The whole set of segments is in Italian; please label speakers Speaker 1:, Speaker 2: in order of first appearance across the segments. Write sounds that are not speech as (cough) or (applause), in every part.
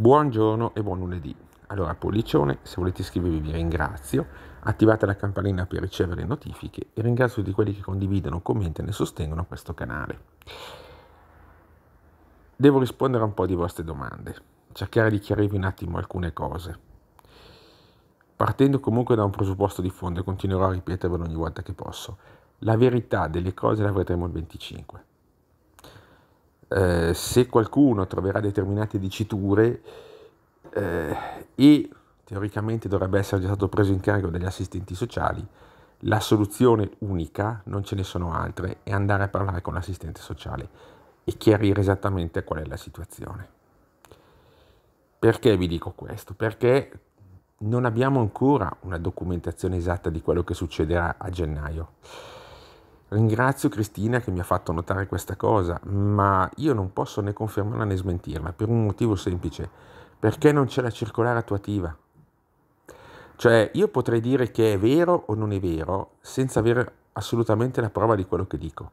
Speaker 1: Buongiorno e buon lunedì. Allora, Pollicione, se volete iscrivervi vi ringrazio, attivate la campanella per ricevere notifiche e ringrazio tutti quelli che condividono, commentano e sostengono questo canale. Devo rispondere a un po' di vostre domande, cercare di chiarirvi un attimo alcune cose. Partendo comunque da un presupposto di fondo e continuerò a ripetervelo ogni volta che posso, la verità delle cose la vedremo il 25. Eh, se qualcuno troverà determinate diciture eh, e teoricamente dovrebbe essere già stato preso in carico dagli assistenti sociali, la soluzione unica, non ce ne sono altre, è andare a parlare con l'assistente sociale e chiarire esattamente qual è la situazione. Perché vi dico questo? Perché non abbiamo ancora una documentazione esatta di quello che succederà a gennaio. Ringrazio Cristina che mi ha fatto notare questa cosa, ma io non posso né confermarla né smentirla per un motivo semplice, perché non c'è la circolare attuativa. Cioè, io potrei dire che è vero o non è vero senza avere assolutamente la prova di quello che dico.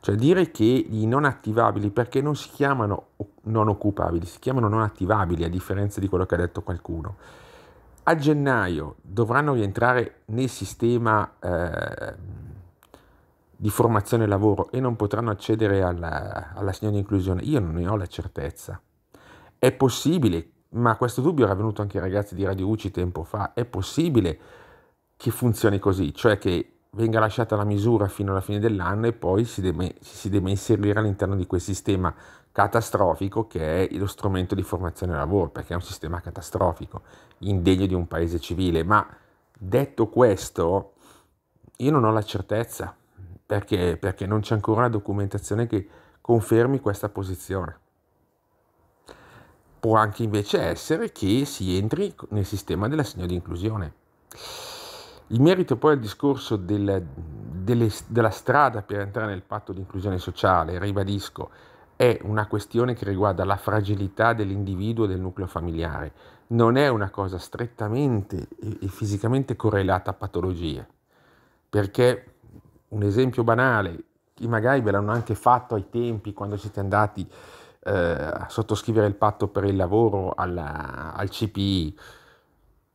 Speaker 1: Cioè, dire che i non attivabili, perché non si chiamano non occupabili, si chiamano non attivabili, a differenza di quello che ha detto qualcuno. A gennaio dovranno rientrare nel sistema... Eh, di formazione lavoro e non potranno accedere alla, all'assegno di inclusione? Io non ne ho la certezza. È possibile, ma questo dubbio era venuto anche ai ragazzi di Radio UCI tempo fa, è possibile che funzioni così, cioè che venga lasciata la misura fino alla fine dell'anno e poi si deve, si deve inserire all'interno di quel sistema catastrofico che è lo strumento di formazione lavoro, perché è un sistema catastrofico, indegno di un paese civile. Ma detto questo, io non ho la certezza perché, perché non c'è ancora una documentazione che confermi questa posizione. Può anche invece essere che si entri nel sistema dell'assegno di inclusione. In merito poi al discorso del, delle, della strada per entrare nel patto di inclusione sociale, ribadisco, è una questione che riguarda la fragilità dell'individuo e del nucleo familiare, non è una cosa strettamente e fisicamente correlata a patologie, perché un esempio banale, i magari ve l'hanno anche fatto ai tempi quando siete andati eh, a sottoscrivere il patto per il lavoro alla, al CPI.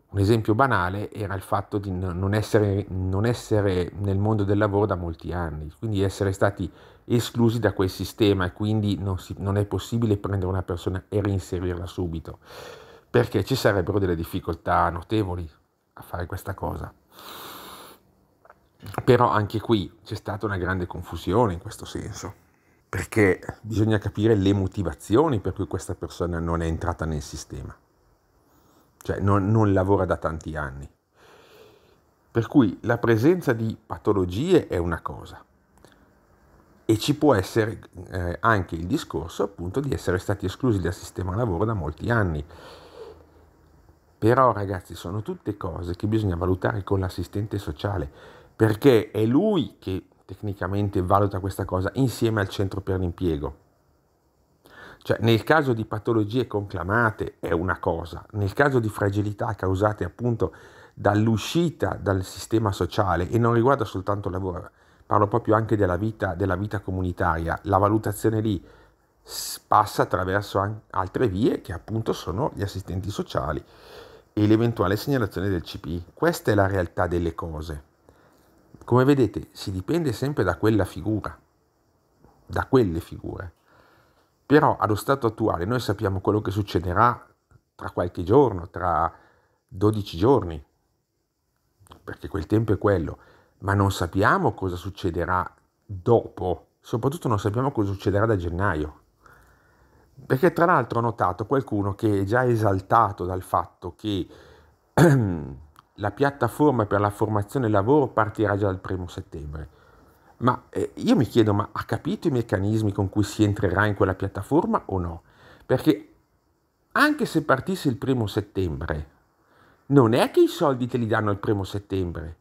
Speaker 1: Un esempio banale era il fatto di non essere, non essere nel mondo del lavoro da molti anni, quindi essere stati esclusi da quel sistema e quindi non, si, non è possibile prendere una persona e reinserirla subito, perché ci sarebbero delle difficoltà notevoli a fare questa cosa. Però anche qui c'è stata una grande confusione in questo senso, perché bisogna capire le motivazioni per cui questa persona non è entrata nel sistema, cioè non, non lavora da tanti anni. Per cui la presenza di patologie è una cosa e ci può essere eh, anche il discorso appunto di essere stati esclusi dal sistema lavoro da molti anni. Però ragazzi sono tutte cose che bisogna valutare con l'assistente sociale perché è lui che tecnicamente valuta questa cosa insieme al centro per l'impiego. Cioè, nel caso di patologie conclamate è una cosa, nel caso di fragilità causate appunto dall'uscita dal sistema sociale, e non riguarda soltanto il lavoro, parlo proprio anche della vita, della vita comunitaria, la valutazione lì passa attraverso altre vie che appunto sono gli assistenti sociali e l'eventuale segnalazione del CPI. Questa è la realtà delle cose. Come vedete, si dipende sempre da quella figura, da quelle figure. Però allo stato attuale noi sappiamo quello che succederà tra qualche giorno, tra 12 giorni, perché quel tempo è quello, ma non sappiamo cosa succederà dopo, soprattutto non sappiamo cosa succederà da gennaio. Perché tra l'altro ho notato qualcuno che è già esaltato dal fatto che (clears throat) la piattaforma per la formazione lavoro partirà già dal primo settembre. Ma eh, io mi chiedo, ma ha capito i meccanismi con cui si entrerà in quella piattaforma o no? Perché anche se partisse il primo settembre, non è che i soldi te li danno il primo settembre,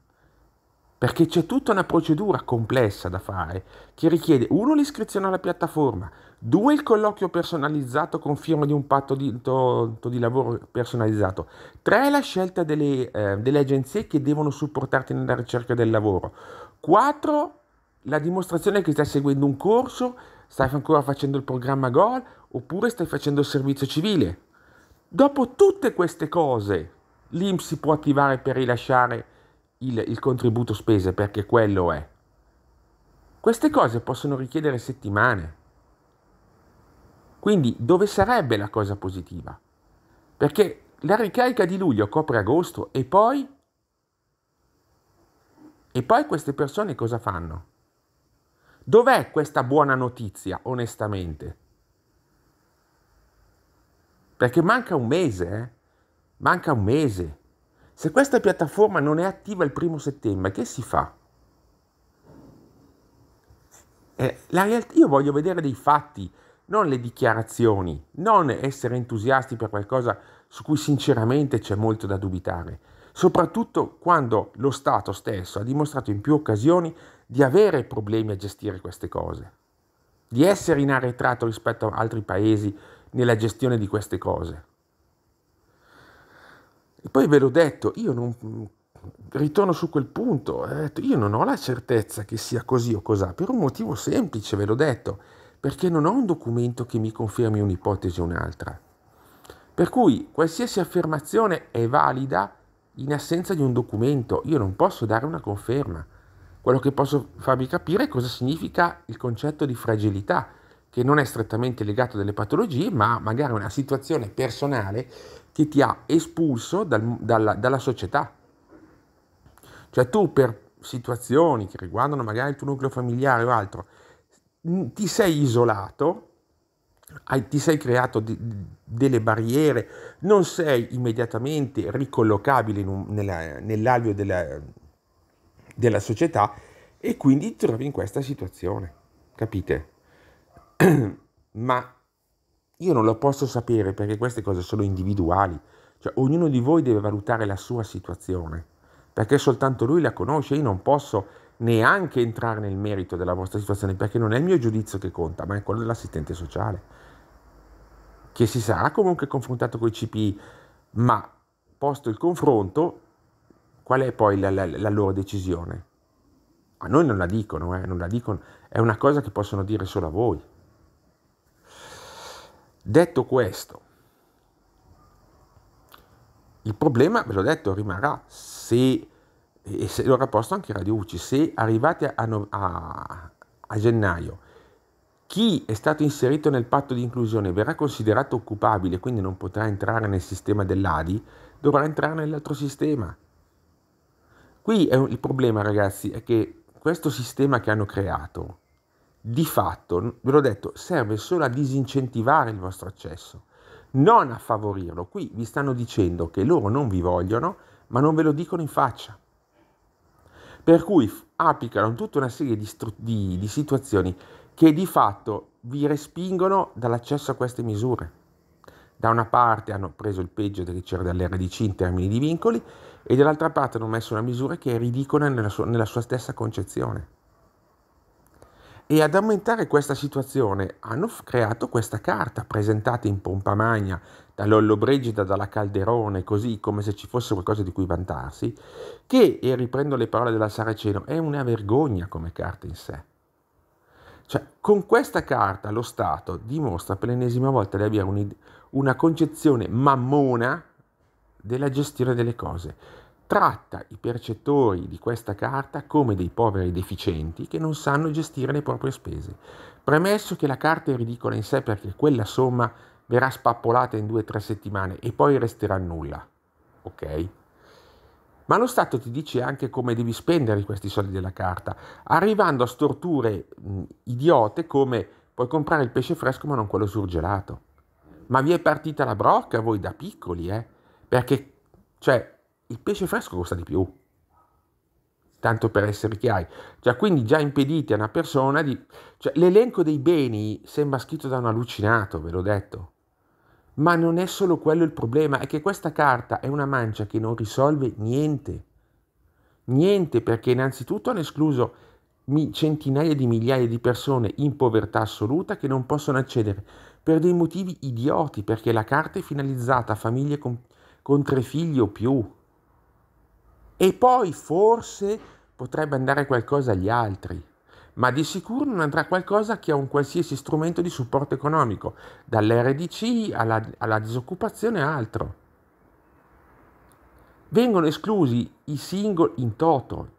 Speaker 1: perché c'è tutta una procedura complessa da fare che richiede uno l'iscrizione alla piattaforma, 2 il colloquio personalizzato con firma di un patto di, to, to di lavoro personalizzato, 3 la scelta delle, eh, delle, agenzie che devono supportarti nella ricerca del lavoro, 4 la dimostrazione che stai seguendo un corso, stai ancora facendo il programma Goal oppure stai facendo il servizio civile. Dopo tutte queste cose, l'IMS si può attivare per rilasciare il, il contributo spese perché quello è. Queste cose possono richiedere settimane. Quindi dove sarebbe la cosa positiva? Perché la ricarica di luglio copre agosto e poi... E poi queste persone cosa fanno? Dov'è questa buona notizia, onestamente? Perché manca un mese, eh? Manca un mese. Se questa piattaforma non è attiva il primo settembre, che si fa? Eh, realtà, io voglio vedere dei fatti, non le dichiarazioni, non essere entusiasti per qualcosa su cui sinceramente c'è molto da dubitare, soprattutto quando lo Stato stesso ha dimostrato in più occasioni di avere problemi a gestire queste cose, di essere in arretrato rispetto a altri paesi nella gestione di queste cose. E poi ve l'ho detto, io non mm, ritorno su quel punto, io non ho la certezza che sia così o cos'ha, per un motivo semplice, ve l'ho detto perché non ho un documento che mi confermi un'ipotesi o un'altra. Per cui qualsiasi affermazione è valida in assenza di un documento, io non posso dare una conferma. Quello che posso farvi capire è cosa significa il concetto di fragilità, che non è strettamente legato alle patologie, ma magari a una situazione personale che ti ha espulso dal, dalla, dalla società. Cioè tu per situazioni che riguardano magari il tuo nucleo familiare o altro, ti sei isolato, ti sei creato delle barriere, non sei immediatamente ricollocabile un, nella, nell'alveo della, della società e quindi ti trovi in questa situazione, capite? (clears throat) Ma io non lo posso sapere perché queste cose sono individuali, cioè ognuno di voi deve valutare la sua situazione, perché soltanto lui la conosce, io non posso neanche entrare nel merito della vostra situazione, perché non è il mio giudizio che conta, ma è quello dell'assistente sociale, che si sarà comunque confrontato con i CPI, ma posto il confronto, qual è poi la, la, la loro decisione? A noi non la dicono, eh, non la dicono, è una cosa che possono dire solo a voi. Detto questo, il problema, ve l'ho detto, rimarrà se e se lo rapporto anche a Radio UCI, se arrivate a, a, a gennaio chi è stato inserito nel patto di inclusione verrà considerato occupabile, quindi non potrà entrare nel sistema dell'ADI, dovrà entrare nell'altro sistema. Qui un, il problema, ragazzi, è che questo sistema che hanno creato, di fatto, ve l'ho detto, serve solo a disincentivare il vostro accesso, non a favorirlo. Qui vi stanno dicendo che loro non vi vogliono, ma non ve lo dicono in faccia per cui applicano tutta una serie di, stru- di, di situazioni che di fatto vi respingono dall'accesso a queste misure. Da una parte hanno preso il peggio che c'era dall'RDC in termini di vincoli e dall'altra parte hanno messo una misura che è ridicola nella sua, nella sua stessa concezione. E ad aumentare questa situazione hanno creato questa carta presentata in pompa magna Brigida, dalla Calderone, così come se ci fosse qualcosa di cui vantarsi, che, e riprendo le parole della Saraceno, è una vergogna come carta in sé. Cioè, con questa carta lo Stato dimostra per l'ennesima volta di avere una concezione mammona della gestione delle cose tratta i percettori di questa carta come dei poveri deficienti che non sanno gestire le proprie spese. Premesso che la carta è ridicola in sé perché quella somma verrà spappolata in due o tre settimane e poi resterà nulla, ok? Ma lo Stato ti dice anche come devi spendere questi soldi della carta, arrivando a storture mh, idiote come puoi comprare il pesce fresco ma non quello surgelato. Ma vi è partita la brocca voi da piccoli, eh? Perché, cioè, il pesce fresco costa di più, tanto per essere chiari. Cioè, quindi già impedite a una persona di... Cioè, l'elenco dei beni sembra scritto da un allucinato, ve l'ho detto. Ma non è solo quello il problema, è che questa carta è una mancia che non risolve niente. Niente, perché innanzitutto hanno escluso centinaia di migliaia di persone in povertà assoluta che non possono accedere per dei motivi idioti, perché la carta è finalizzata a famiglie con, con tre figli o più e poi forse potrebbe andare qualcosa agli altri, ma di sicuro non andrà qualcosa che a un qualsiasi strumento di supporto economico, dall'RDC alla, alla disoccupazione e altro. Vengono esclusi i singoli in toto,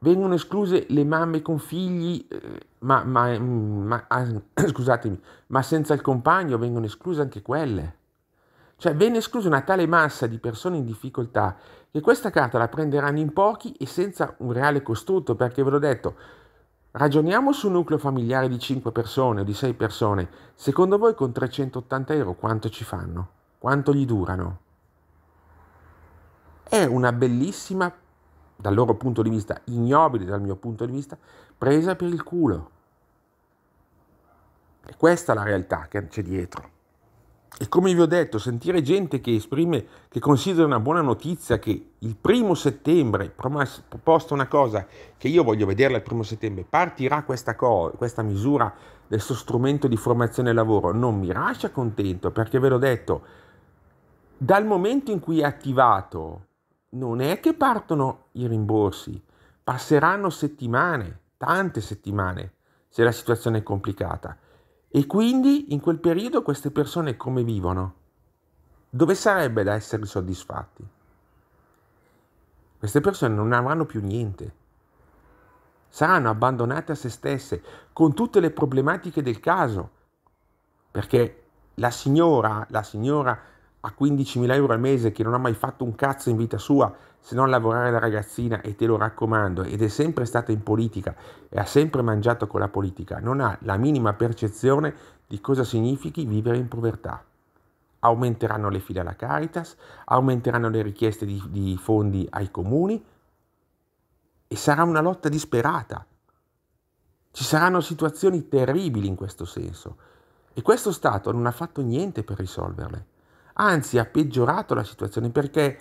Speaker 1: vengono escluse le mamme con figli, eh, ma, ma, mm, ma, ah, (clears throat) scusatemi, ma senza il compagno vengono escluse anche quelle. Cioè venne esclusa una tale massa di persone in difficoltà che questa carta la prenderanno in pochi e senza un reale costrutto, perché ve l'ho detto, ragioniamo su un nucleo familiare di 5 persone o di 6 persone, secondo voi con 380 euro quanto ci fanno? Quanto gli durano? È una bellissima, dal loro punto di vista, ignobile dal mio punto di vista, presa per il culo. E questa è la realtà che c'è dietro. E come vi ho detto, sentire gente che esprime, che considera una buona notizia che il primo settembre proposta una cosa che io voglio vederla il primo settembre, partirà questa, co- questa misura del suo strumento di formazione lavoro, non mi lascia contento perché ve l'ho detto, dal momento in cui è attivato non è che partono i rimborsi, passeranno settimane, tante settimane se la situazione è complicata. E quindi in quel periodo queste persone come vivono? Dove sarebbe da essere soddisfatti? Queste persone non avranno più niente. Saranno abbandonate a se stesse con tutte le problematiche del caso. Perché la signora, la signora a 15.000 euro al mese che non ha mai fatto un cazzo in vita sua se non lavorare da ragazzina e te lo raccomando ed è sempre stata in politica e ha sempre mangiato con la politica, non ha la minima percezione di cosa significhi vivere in povertà. Aumenteranno le file alla Caritas, aumenteranno le richieste di, di fondi ai comuni e sarà una lotta disperata. Ci saranno situazioni terribili in questo senso e questo Stato non ha fatto niente per risolverle anzi ha peggiorato la situazione perché,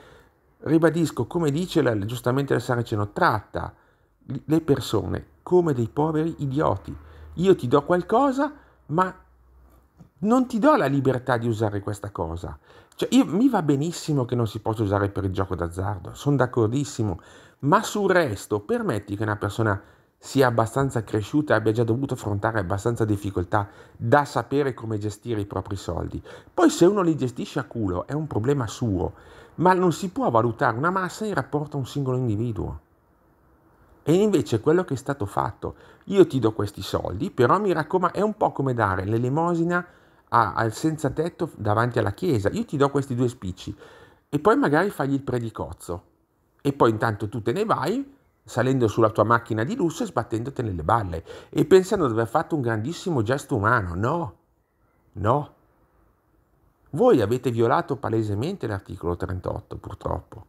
Speaker 1: ribadisco, come dice la, giustamente la Saraceno, tratta le persone come dei poveri idioti. Io ti do qualcosa, ma non ti do la libertà di usare questa cosa. Cioè, io, mi va benissimo che non si possa usare per il gioco d'azzardo, sono d'accordissimo, ma sul resto permetti che una persona sia abbastanza cresciuta e abbia già dovuto affrontare abbastanza difficoltà da sapere come gestire i propri soldi. Poi se uno li gestisce a culo è un problema suo, ma non si può valutare una massa in rapporto a un singolo individuo. E invece quello che è stato fatto, io ti do questi soldi, però mi raccomando, è un po' come dare l'elemosina al senza tetto davanti alla chiesa, io ti do questi due spicci e poi magari fagli il predicozzo e poi intanto tu te ne vai salendo sulla tua macchina di lusso e sbattendoti nelle balle e pensando di aver fatto un grandissimo gesto umano. No, no. Voi avete violato palesemente l'articolo 38, purtroppo.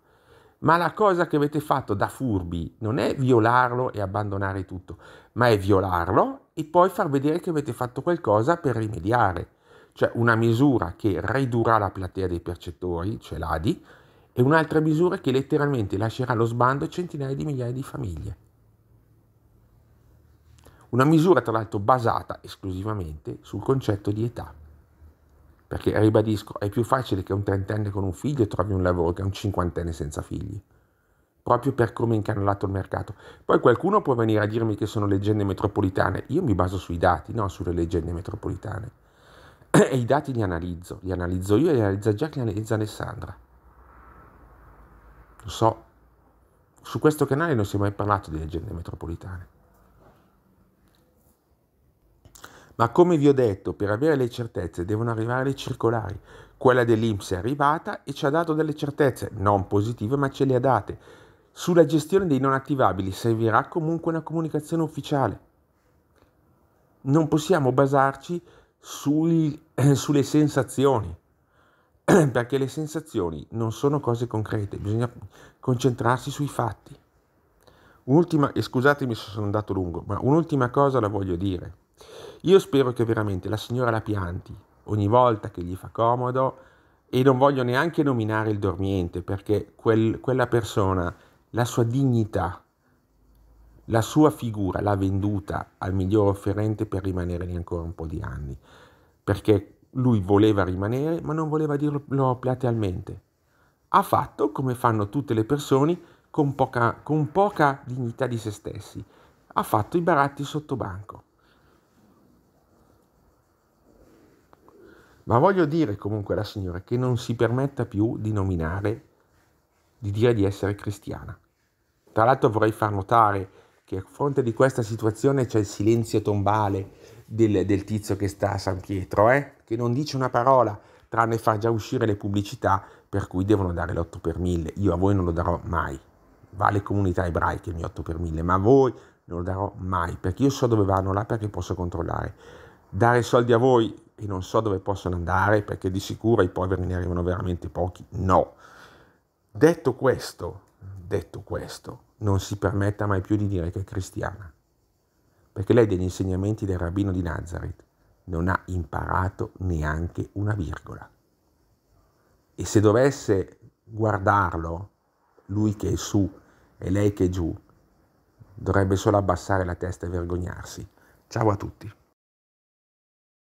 Speaker 1: Ma la cosa che avete fatto da furbi non è violarlo e abbandonare tutto, ma è violarlo e poi far vedere che avete fatto qualcosa per rimediare. Cioè una misura che ridurrà la platea dei percettori, cioè l'ADI, è un'altra misura che letteralmente lascerà allo sbando centinaia di migliaia di famiglie. Una misura tra l'altro basata esclusivamente sul concetto di età. Perché, ribadisco, è più facile che un trentenne con un figlio trovi un lavoro che un cinquantenne senza figli. Proprio per come è incanalato il mercato. Poi qualcuno può venire a dirmi che sono leggende metropolitane. Io mi baso sui dati, non sulle leggende metropolitane. (clears throat) E i dati li analizzo, li analizzo io e li analizza Jack, li analizza Alessandra. Lo so, su questo canale non si è mai parlato di leggende metropolitane. Ma come vi ho detto, per avere le certezze devono arrivare le circolari. Quella dell'Inps è arrivata e ci ha dato delle certezze, non positive, ma ce le ha date. Sulla gestione dei non attivabili servirà comunque una comunicazione ufficiale. Non possiamo basarci sui, eh, (clears throat) sulle sensazioni. (clears throat) perché le sensazioni non sono cose concrete, bisogna concentrarsi sui fatti. Un'ultima, e scusatemi se sono andato lungo, ma un'ultima cosa la voglio dire. Io spero che veramente la signora la pianti ogni volta che gli fa comodo e non voglio neanche nominare il dormiente perché quel, quella persona, la sua dignità, la sua figura l'ha venduta al miglior offerente per rimanere lì ancora un po' di anni. Perché lui voleva rimanere, ma non voleva dirlo platealmente. Ha fatto come fanno tutte le persone con poca, con poca dignità di se stessi. Ha fatto i baratti sotto banco. Ma voglio dire comunque alla signora che non si permetta più di nominare, di dire di essere cristiana. Tra l'altro vorrei far notare che a fronte di questa situazione c'è il silenzio tombale del, del tizio che sta a San Pietro, eh? che non dice una parola tranne far già uscire le pubblicità per cui devono dare l'8 per 1000. Io a voi non lo darò mai, vale comunità ebraiche il mio 8 per 1000, ma a voi non lo darò mai perché io so dove vanno là perché posso controllare. Dare soldi a voi e non so dove possono andare perché di sicuro i poveri ne arrivano veramente pochi, no. Detto questo, detto questo, non si permetta mai più di dire che è cristiana, perché lei degli insegnamenti del rabbino di Nazareth non ha imparato neanche una virgola. E se dovesse guardarlo, lui che è su e lei che è giù, dovrebbe solo abbassare la testa e vergognarsi. Ciao a tutti.